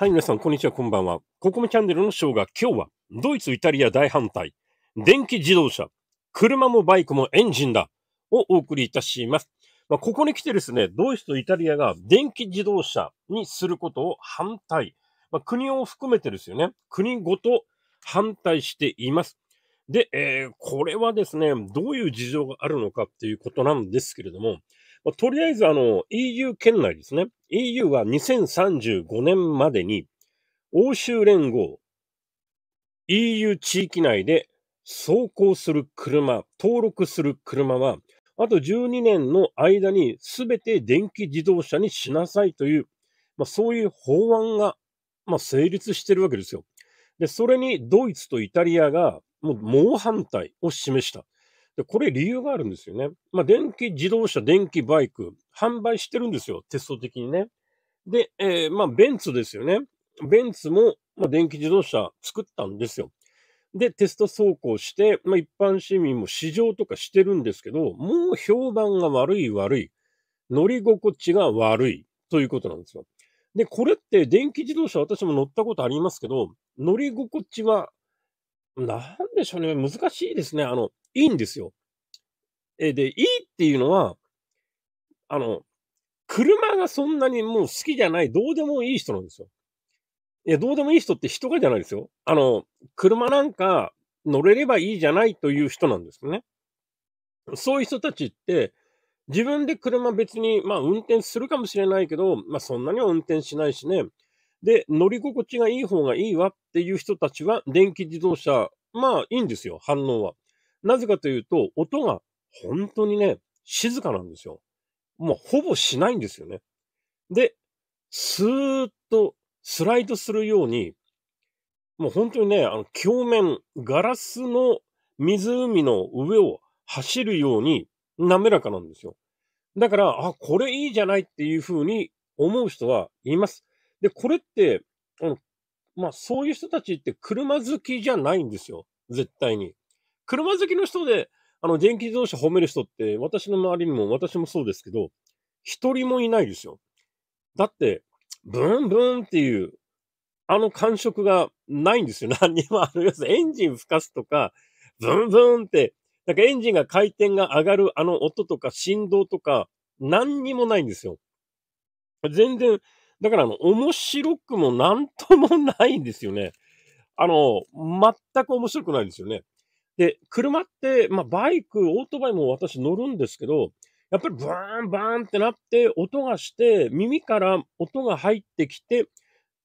はい、皆さん、こんにちは、こんばんは。ココメチャンネルのショーが今日は、ドイツ、イタリア大反対、電気自動車、車もバイクもエンジンだ、をお送りいたします。まあ、ここに来てですね、ドイツとイタリアが電気自動車にすることを反対、まあ、国を含めてですよね、国ごと反対しています。で、えー、これはですね、どういう事情があるのかっていうことなんですけれども、まあ、とりあえずあの EU 圏内ですね。EU は2035年までに欧州連合 EU 地域内で走行する車、登録する車は、あと12年の間に全て電気自動車にしなさいという、まあ、そういう法案が、まあ、成立してるわけですよ。で、それにドイツとイタリアがもう猛反対を示した。で、これ理由があるんですよね。まあ、電気自動車、電気バイク、販売してるんですよ、テスト的にね。で、えー、まあ、ベンツですよね。ベンツも、まあ、電気自動車作ったんですよ。で、テスト走行して、まあ、一般市民も試乗とかしてるんですけど、もう評判が悪い悪い。乗り心地が悪いということなんですよ。で、これって電気自動車私も乗ったことありますけど、乗り心地は、なんでしょうね、難しいですね。あの、いいんですよ。え、で、いいっていうのは、あの、車がそんなにもう好きじゃない、どうでもいい人なんですよ。いや、どうでもいい人って人がじゃないですよ。あの、車なんか乗れればいいじゃないという人なんですね。そういう人たちって、自分で車別に、まあ運転するかもしれないけど、まあそんなには運転しないしね。で、乗り心地がいい方がいいわっていう人たちは、電気自動車、まあいいんですよ、反応は。なぜかというと、音が本当にね、静かなんですよ。もうほぼしないんですよね。で、スーッとスライドするように、もう本当にね、あの、鏡面、ガラスの湖の上を走るように滑らかなんですよ。だから、あ、これいいじゃないっていうふうに思う人はいます。で、これって、うん、まあそういう人たちって車好きじゃないんですよ。絶対に。車好きの人で、あの、電気自動車褒める人って、私の周りにも、私もそうですけど、一人もいないですよ。だって、ブンブンっていう、あの感触がないんですよ。何にも、あの、やつ。エンジン吹かすとか、ブンブンって、なんかエンジンが回転が上がるあの音とか振動とか、何にもないんですよ。全然、だからあの、面白くもなんともないんですよね。あの、全く面白くないですよね。で、車って、まあ、バイク、オートバイも私乗るんですけど、やっぱりブーン、バーンってなって、音がして、耳から音が入ってきて、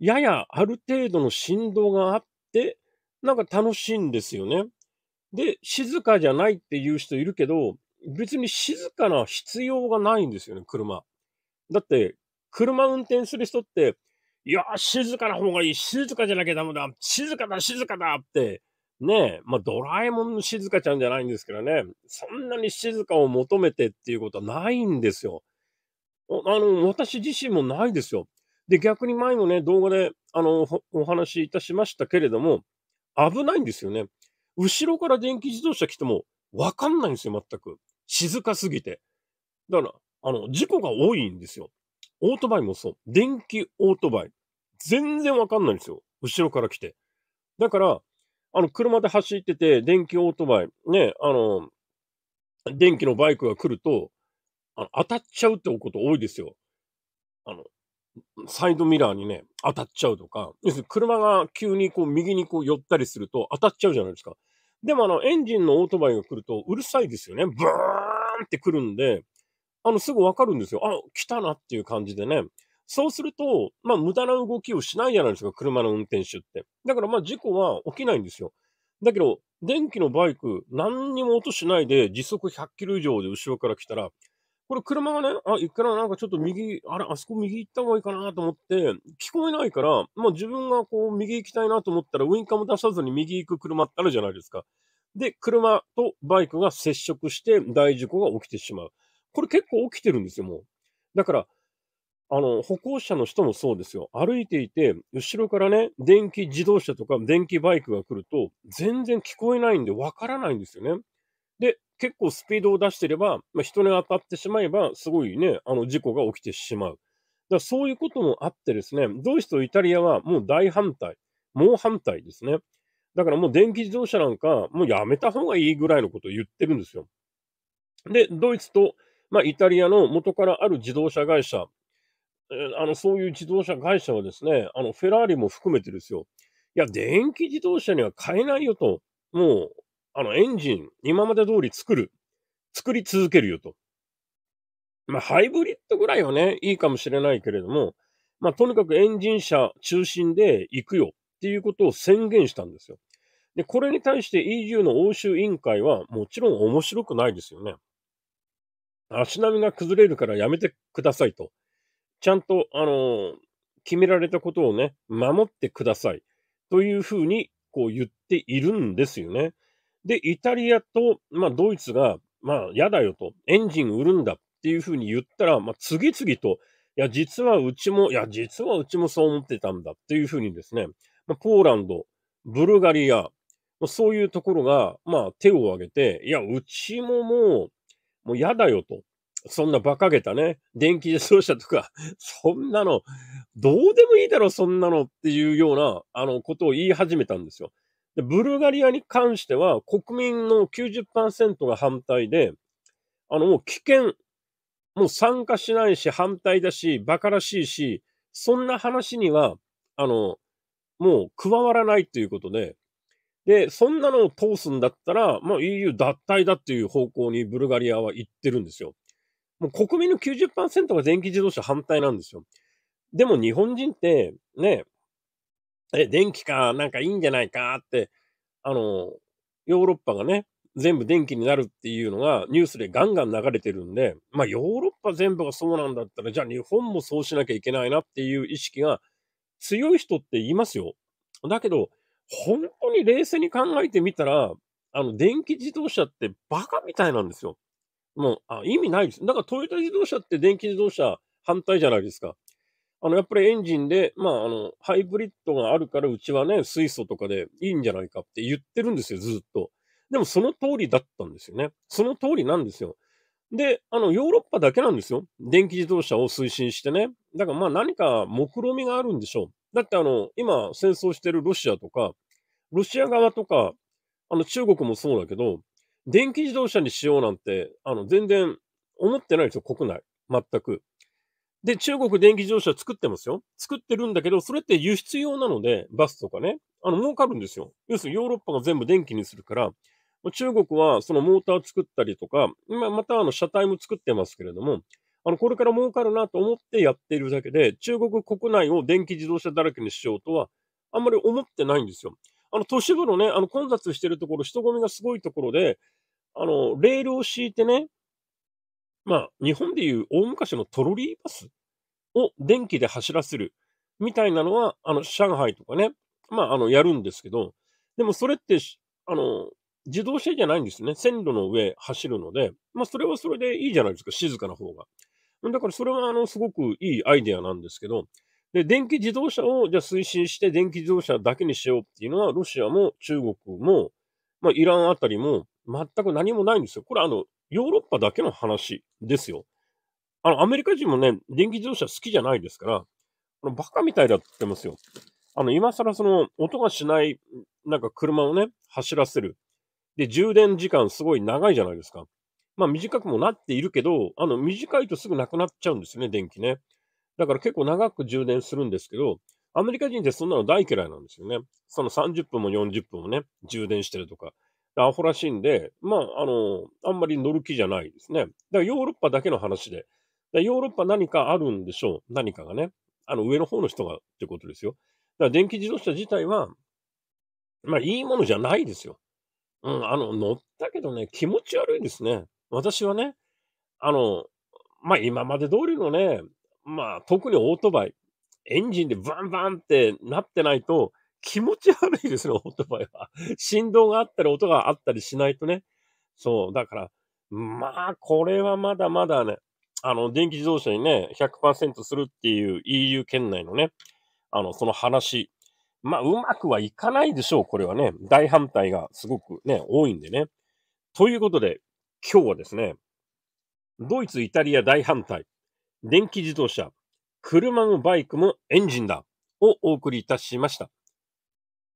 ややある程度の振動があって、なんか楽しいんですよね。で、静かじゃないっていう人いるけど、別に静かな必要がないんですよね、車。だって、車運転する人って、いや、静かな方がいい、静かじゃなきゃダメだ、静かだ、静かだって、ねえ、まあ、ドラえもんの静かちゃんじゃないんですけどね、そんなに静かを求めてっていうことはないんですよ。あの、私自身もないですよ。で、逆に前もね、動画で、あの、お話しいたしましたけれども、危ないんですよね。後ろから電気自動車来ても、わかんないんですよ、全く。静かすぎて。だから、あの、事故が多いんですよ。オートバイもそう。電気オートバイ。全然わかんないんですよ。後ろから来て。だから、あの、車で走ってて、電気オートバイ、ね、あの、電気のバイクが来ると、あの当たっちゃうってこと多いですよ。あの、サイドミラーにね、当たっちゃうとか、要するに車が急にこう右にこう寄ったりすると当たっちゃうじゃないですか。でもあの、エンジンのオートバイが来るとうるさいですよね。ブーンって来るんで、あの、すぐわかるんですよ。あ、来たなっていう感じでね。そうすると、まあ、無駄な動きをしないじゃないですか、車の運転手って。だから、まあ、事故は起きないんですよ。だけど、電気のバイク、何にも音しないで、時速100キロ以上で後ろから来たら、これ車がね、あ、行くたらなんかちょっと右、あれ、あそこ右行った方がいいかなと思って、聞こえないから、まあ自分がこう右行きたいなと思ったら、ウインカーも出さずに右行く車ってあるじゃないですか。で、車とバイクが接触して大事故が起きてしまう。これ結構起きてるんですよ、もう。だから、あの、歩行者の人もそうですよ。歩いていて、後ろからね、電気自動車とか電気バイクが来ると、全然聞こえないんで、わからないんですよね。で、結構スピードを出してれば、まあ、人に当たってしまえば、すごいね、あの、事故が起きてしまう。だからそういうこともあってですね、ドイツとイタリアはもう大反対、猛反対ですね。だからもう電気自動車なんか、もうやめた方がいいぐらいのことを言ってるんですよ。で、ドイツと、まあ、イタリアの元からある自動車会社、あの、そういう自動車会社はですね、あの、フェラーリも含めてですよ。いや、電気自動車には買えないよと。もう、あの、エンジン、今まで通り作る。作り続けるよと。まあ、ハイブリッドぐらいはね、いいかもしれないけれども、まあ、とにかくエンジン車中心で行くよっていうことを宣言したんですよ。で、これに対して EU の欧州委員会はもちろん面白くないですよね。足並みが崩れるからやめてくださいと。ちゃんと、あの、決められたことをね、守ってください。というふうに、こう言っているんですよね。で、イタリアと、まあ、ドイツが、まあ、やだよと、エンジン売るんだっていうふうに言ったら、まあ、次々と、いや、実はうちも、いや、実はうちもそう思ってたんだっていうふうにですね、まあ、ポーランド、ブルガリア、まあ、そういうところが、まあ、手を挙げて、いや、うちももう、もう嫌だよと、そんな馬鹿げたね、電気自動車とか、そんなの、どうでもいいだろ、そんなのっていうような、あの、ことを言い始めたんですよ。で、ブルガリアに関しては、国民の90%が反対で、あの、もう危険、もう参加しないし、反対だし、馬鹿らしいし、そんな話には、あの、もう加わらないということで、で、そんなのを通すんだったら、もう EU 脱退だっていう方向にブルガリアは行ってるんですよ。もう国民の90%が電気自動車反対なんですよ。でも日本人って、ね、え、電気か、なんかいいんじゃないかって、あの、ヨーロッパがね、全部電気になるっていうのがニュースでガンガン流れてるんで、まあヨーロッパ全部がそうなんだったら、じゃあ日本もそうしなきゃいけないなっていう意識が強い人って言いますよ。だけど、本当に冷静に考えてみたら、あの、電気自動車ってバカみたいなんですよ。もうあ意味ないです。だからトヨタ自動車って電気自動車反対じゃないですか。あの、やっぱりエンジンで、まあ、あの、ハイブリッドがあるから、うちはね、水素とかでいいんじゃないかって言ってるんですよ、ずっと。でも、その通りだったんですよね。その通りなんですよ。で、あの、ヨーロッパだけなんですよ。電気自動車を推進してね。だから、まあ、何か目論みがあるんでしょう。だって、あの、今、戦争してるロシアとか、ロシア側とか、あの、中国もそうだけど、電気自動車にしようなんて、あの、全然思ってないですよ、国内。全く。で、中国電気自動車作ってますよ。作ってるんだけど、それって輸出用なので、バスとかね、あの、儲かるんですよ。要するにヨーロッパが全部電気にするから、中国はそのモーター作ったりとか、今またあの車体も作ってますけれども、あの、これから儲かるなと思ってやっているだけで、中国国内を電気自動車だらけにしようとは、あんまり思ってないんですよ。あの、都市部のね、あの、混雑してるところ、人混みがすごいところで、あの、レールを敷いてね、まあ、日本でいう大昔のトロリーバスを電気で走らせるみたいなのは、あの、上海とかね、まあ、あの、やるんですけど、でもそれって、あの、自動車じゃないんですね。線路の上走るので、まあ、それはそれでいいじゃないですか、静かな方が。だからそれは、あの、すごくいいアイデアなんですけど、で、電気自動車を、じゃ推進して電気自動車だけにしようっていうのは、ロシアも中国も、まあ、イランあたりも、全く何もないんですよ。これあの、ヨーロッパだけの話ですよ。あの、アメリカ人もね、電気自動車好きじゃないですから、あのバカみたいだって言ってますよ。あの、今更その、音がしない、なんか車をね、走らせる。で、充電時間すごい長いじゃないですか。まあ短くもなっているけど、あの、短いとすぐなくなっちゃうんですよね、電気ね。だから結構長く充電するんですけど、アメリカ人ってそんなの大嫌いなんですよね。その30分も40分もね、充電してるとか。アホらしいんで、まあ、あの、あんまり乗る気じゃないですね。だからヨーロッパだけの話で。ヨーロッパ何かあるんでしょう。何かがね。あの、上の方の人がってことですよ。だから電気自動車自体は、まあ、いいものじゃないですよ。うん、あの、乗ったけどね、気持ち悪いですね。私はね、あの、まあ、今まで通りのね、まあ、特にオートバイ、エンジンでバンバンってなってないと、気持ち悪いですね、オートバイは。振動があったり、音があったりしないとね。そう、だから、まあ、これはまだまだね、あの、電気自動車にね、100%するっていう EU 圏内のね、あの、その話。まあ、うまくはいかないでしょう、これはね。大反対がすごくね、多いんでね。ということで、今日はですね、ドイツ、イタリア大反対、電気自動車、車もバイクもエンジンだをお送りいたしました。